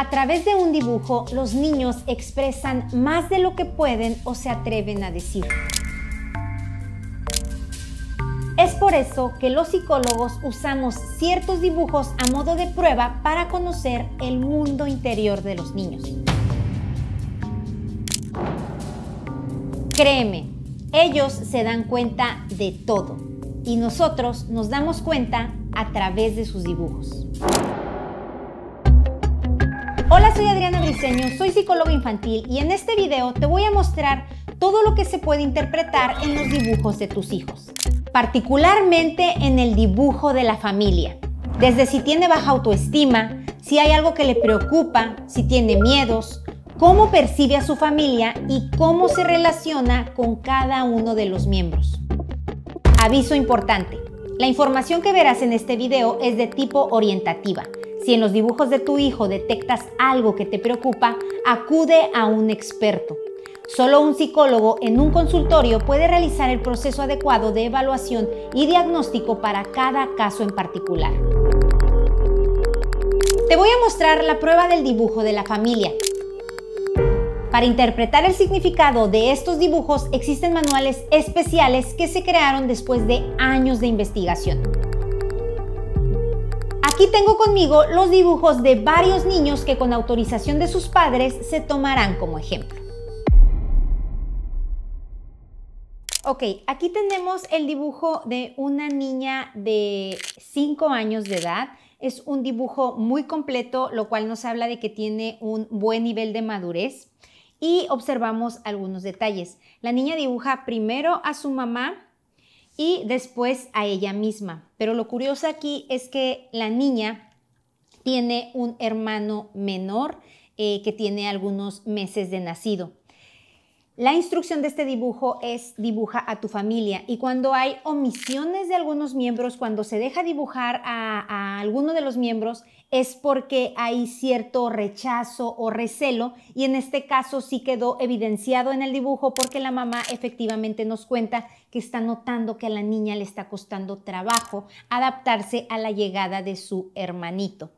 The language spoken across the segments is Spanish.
A través de un dibujo, los niños expresan más de lo que pueden o se atreven a decir. Es por eso que los psicólogos usamos ciertos dibujos a modo de prueba para conocer el mundo interior de los niños. Créeme, ellos se dan cuenta de todo y nosotros nos damos cuenta a través de sus dibujos. Hola, soy Adriana Briceño, soy psicóloga infantil y en este video te voy a mostrar todo lo que se puede interpretar en los dibujos de tus hijos, particularmente en el dibujo de la familia. Desde si tiene baja autoestima, si hay algo que le preocupa, si tiene miedos, cómo percibe a su familia y cómo se relaciona con cada uno de los miembros. Aviso importante. La información que verás en este video es de tipo orientativa si en los dibujos de tu hijo detectas algo que te preocupa, acude a un experto. Solo un psicólogo en un consultorio puede realizar el proceso adecuado de evaluación y diagnóstico para cada caso en particular. Te voy a mostrar la prueba del dibujo de la familia. Para interpretar el significado de estos dibujos existen manuales especiales que se crearon después de años de investigación. Aquí tengo conmigo los dibujos de varios niños que con autorización de sus padres se tomarán como ejemplo. Ok, aquí tenemos el dibujo de una niña de 5 años de edad. Es un dibujo muy completo, lo cual nos habla de que tiene un buen nivel de madurez. Y observamos algunos detalles. La niña dibuja primero a su mamá y después a ella misma. Pero lo curioso aquí es que la niña tiene un hermano menor eh, que tiene algunos meses de nacido. La instrucción de este dibujo es dibuja a tu familia y cuando hay omisiones de algunos miembros, cuando se deja dibujar a alguno de los miembros, es porque hay cierto rechazo o recelo y en este caso sí quedó evidenciado en el dibujo porque la mamá efectivamente nos cuenta que está notando que a la niña le está costando trabajo adaptarse a la llegada de su hermanito.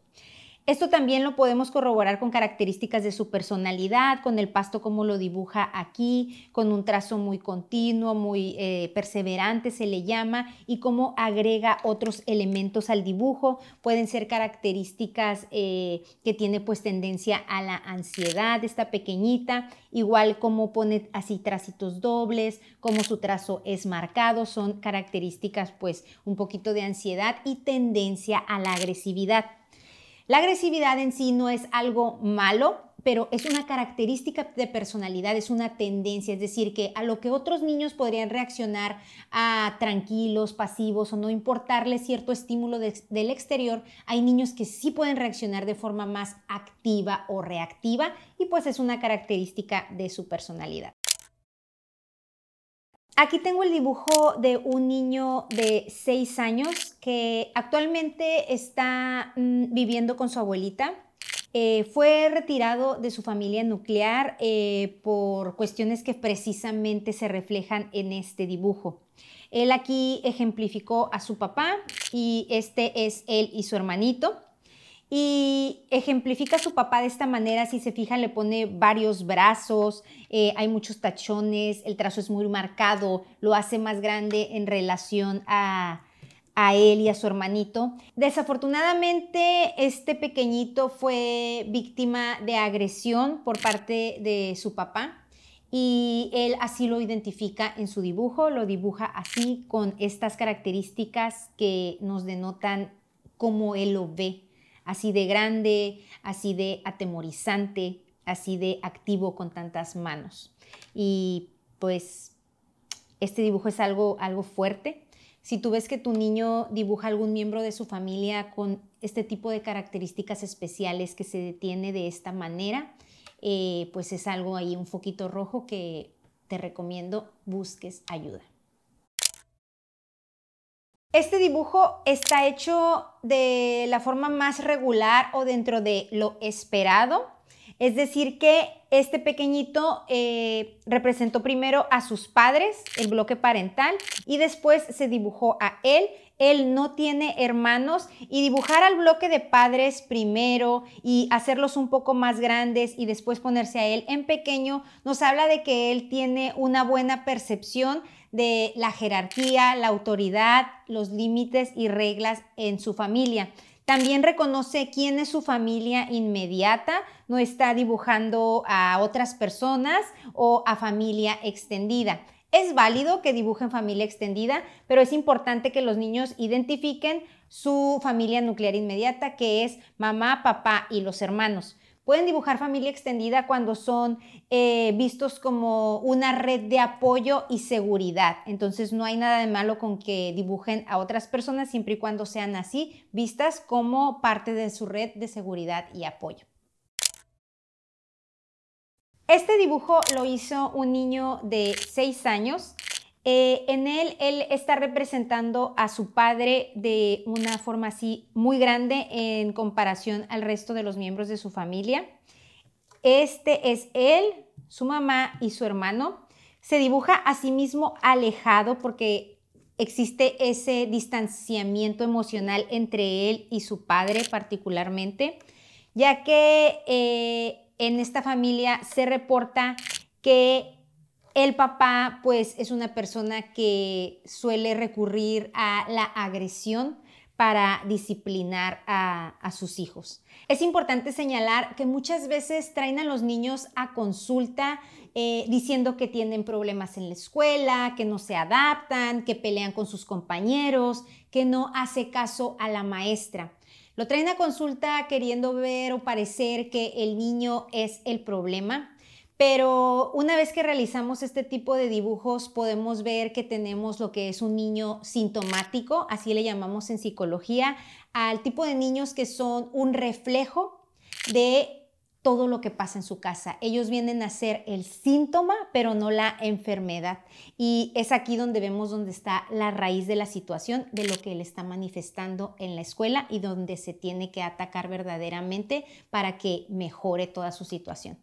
Esto también lo podemos corroborar con características de su personalidad, con el pasto como lo dibuja aquí, con un trazo muy continuo, muy eh, perseverante se le llama, y cómo agrega otros elementos al dibujo. Pueden ser características eh, que tiene pues tendencia a la ansiedad, esta pequeñita, igual como pone así tracitos dobles, como su trazo es marcado, son características pues un poquito de ansiedad y tendencia a la agresividad. La agresividad en sí no es algo malo, pero es una característica de personalidad, es una tendencia, es decir, que a lo que otros niños podrían reaccionar a tranquilos, pasivos o no importarle cierto estímulo del exterior, hay niños que sí pueden reaccionar de forma más activa o reactiva y pues es una característica de su personalidad. Aquí tengo el dibujo de un niño de 6 años que actualmente está mm, viviendo con su abuelita. Eh, fue retirado de su familia nuclear eh, por cuestiones que precisamente se reflejan en este dibujo. Él aquí ejemplificó a su papá y este es él y su hermanito. Y ejemplifica a su papá de esta manera, si se fijan, le pone varios brazos, eh, hay muchos tachones, el trazo es muy marcado, lo hace más grande en relación a, a él y a su hermanito. Desafortunadamente, este pequeñito fue víctima de agresión por parte de su papá y él así lo identifica en su dibujo, lo dibuja así con estas características que nos denotan cómo él lo ve así de grande, así de atemorizante, así de activo con tantas manos. Y pues este dibujo es algo, algo fuerte. Si tú ves que tu niño dibuja algún miembro de su familia con este tipo de características especiales que se detiene de esta manera, eh, pues es algo ahí un foquito rojo que te recomiendo busques ayuda. Este dibujo está hecho de la forma más regular o dentro de lo esperado. Es decir, que este pequeñito eh, representó primero a sus padres, el bloque parental, y después se dibujó a él él no tiene hermanos y dibujar al bloque de padres primero y hacerlos un poco más grandes y después ponerse a él en pequeño, nos habla de que él tiene una buena percepción de la jerarquía, la autoridad, los límites y reglas en su familia. También reconoce quién es su familia inmediata, no está dibujando a otras personas o a familia extendida. Es válido que dibujen familia extendida, pero es importante que los niños identifiquen su familia nuclear inmediata, que es mamá, papá y los hermanos. Pueden dibujar familia extendida cuando son eh, vistos como una red de apoyo y seguridad. Entonces no hay nada de malo con que dibujen a otras personas siempre y cuando sean así vistas como parte de su red de seguridad y apoyo. Este dibujo lo hizo un niño de 6 años. Eh, en él, él está representando a su padre de una forma así muy grande en comparación al resto de los miembros de su familia. Este es él, su mamá y su hermano. Se dibuja a sí mismo alejado porque existe ese distanciamiento emocional entre él y su padre particularmente, ya que eh, en esta familia se reporta que el papá pues es una persona que suele recurrir a la agresión para disciplinar a, sus hijos. Es importante señalar que muchas veces traen a los niños a consulta eh, diciendo que tienen problemas en la escuela, que no se adaptan, que pelean con sus compañeros, que no hace caso a la maestra. Lo traen a consulta queriendo ver o parecer que el niño es el problema. Pero una vez que realizamos este tipo de dibujos podemos ver que tenemos lo que es un niño sintomático, así le llamamos en psicología, al tipo de niños que son un reflejo de todo lo que pasa en su casa. Ellos vienen a ser el síntoma, pero no la enfermedad. Y es aquí donde vemos donde está la raíz de la situación, de lo que él está manifestando en la escuela y donde se tiene que atacar verdaderamente para que mejore toda su situación.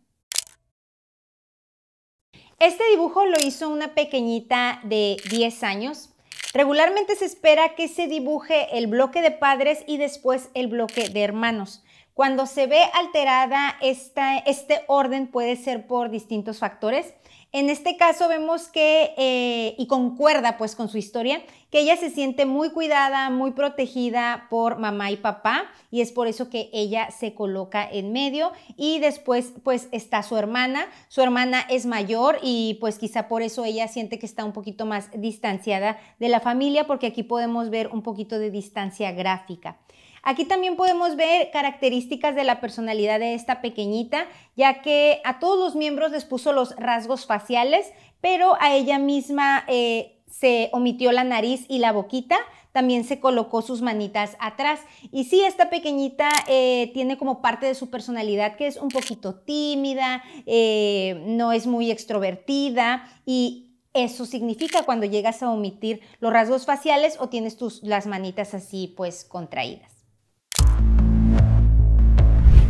Este dibujo lo hizo una pequeñita de 10 años. Regularmente se espera que se dibuje el bloque de padres y después el bloque de hermanos. Cuando se ve alterada este orden puede ser por distintos factores. En este caso vemos que, eh, y concuerda pues con su historia, que ella se siente muy cuidada, muy protegida por mamá y papá y es por eso que ella se coloca en medio y después pues está su hermana, su hermana es mayor y pues quizá por eso ella siente que está un poquito más distanciada de la familia porque aquí podemos ver un poquito de distancia gráfica. Aquí también podemos ver características de la personalidad de esta pequeñita, ya que a todos los miembros les puso los rasgos faciales, pero a ella misma eh, se omitió la nariz y la boquita, también se colocó sus manitas atrás. Y sí, esta pequeñita eh, tiene como parte de su personalidad que es un poquito tímida, eh, no es muy extrovertida y eso significa cuando llegas a omitir los rasgos faciales o tienes las manitas así pues contraídas.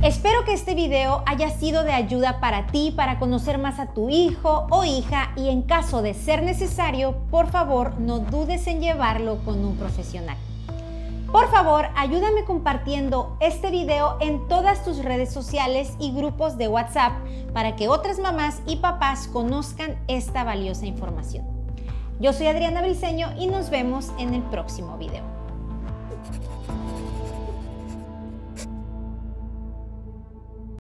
Espero que este video haya sido de ayuda para ti, para conocer más a tu hijo o hija y en caso de ser necesario, por favor no dudes en llevarlo con un profesional. Por favor, ayúdame compartiendo este video en todas tus redes sociales y grupos de WhatsApp para que otras mamás y papás conozcan esta valiosa información. Yo soy Adriana Briseño y nos vemos en el próximo video.